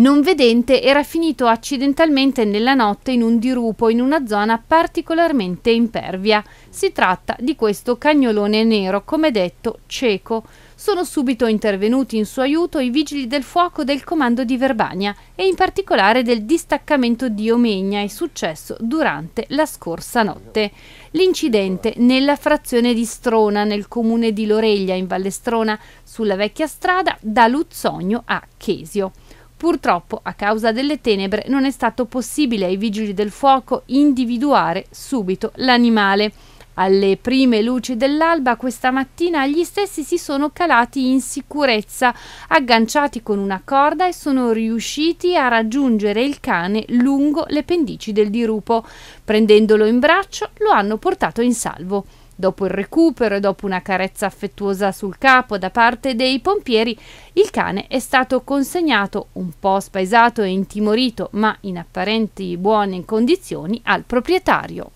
non vedente, era finito accidentalmente nella notte in un dirupo in una zona particolarmente impervia. Si tratta di questo cagnolone nero, come detto, cieco. Sono subito intervenuti in suo aiuto i vigili del fuoco del comando di Verbania e in particolare del distaccamento di Omegna, è successo durante la scorsa notte. L'incidente nella frazione di Strona, nel comune di Loreglia, in Vallestrona, sulla vecchia strada da Luzzogno a Chesio. Purtroppo, a causa delle tenebre, non è stato possibile ai vigili del fuoco individuare subito l'animale. Alle prime luci dell'alba questa mattina gli stessi si sono calati in sicurezza, agganciati con una corda e sono riusciti a raggiungere il cane lungo le pendici del dirupo. Prendendolo in braccio lo hanno portato in salvo. Dopo il recupero e dopo una carezza affettuosa sul capo da parte dei pompieri, il cane è stato consegnato, un po' spaesato e intimorito, ma in apparenti buone condizioni, al proprietario.